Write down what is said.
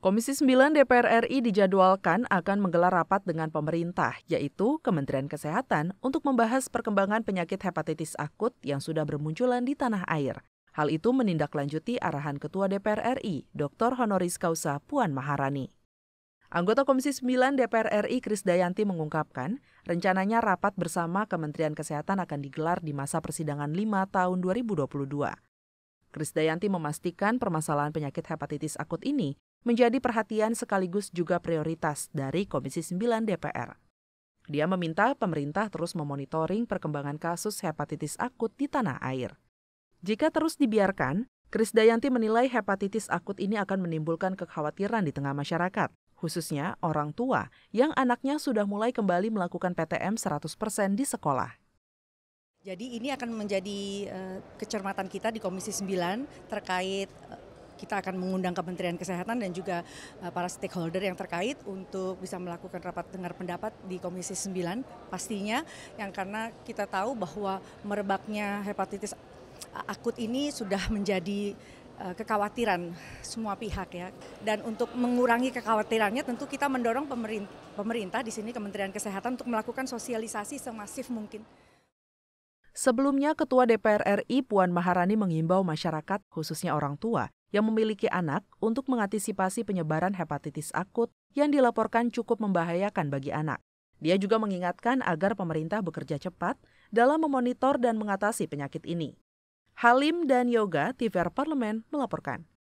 Komisi 9 DPR RI dijadwalkan akan menggelar rapat dengan pemerintah, yaitu Kementerian Kesehatan, untuk membahas perkembangan penyakit hepatitis akut yang sudah bermunculan di tanah air. Hal itu menindaklanjuti arahan Ketua DPR RI, Dr. Honoris Causa Puan Maharani. Anggota Komisi 9 DPR RI Kris Dayanti mengungkapkan, rencananya rapat bersama Kementerian Kesehatan akan digelar di masa persidangan 5 tahun 2022. Kris Dayanti memastikan permasalahan penyakit hepatitis akut ini menjadi perhatian sekaligus juga prioritas dari Komisi 9 DPR. Dia meminta pemerintah terus memonitoring perkembangan kasus hepatitis akut di tanah air. Jika terus dibiarkan, Kris Dayanti menilai hepatitis akut ini akan menimbulkan kekhawatiran di tengah masyarakat, khususnya orang tua yang anaknya sudah mulai kembali melakukan PTM 100% di sekolah. Jadi ini akan menjadi eh, kecermatan kita di Komisi 9 terkait eh, kita akan mengundang Kementerian Kesehatan dan juga eh, para stakeholder yang terkait untuk bisa melakukan rapat dengar pendapat di Komisi 9 pastinya yang karena kita tahu bahwa merebaknya hepatitis akut ini sudah menjadi eh, kekhawatiran semua pihak ya. Dan untuk mengurangi kekhawatirannya tentu kita mendorong pemerintah, pemerintah di sini Kementerian Kesehatan untuk melakukan sosialisasi semasif mungkin. Sebelumnya, Ketua DPR RI Puan Maharani mengimbau masyarakat, khususnya orang tua, yang memiliki anak untuk mengantisipasi penyebaran hepatitis akut yang dilaporkan cukup membahayakan bagi anak. Dia juga mengingatkan agar pemerintah bekerja cepat dalam memonitor dan mengatasi penyakit ini. Halim dan Yoga, TVR Parlemen, melaporkan.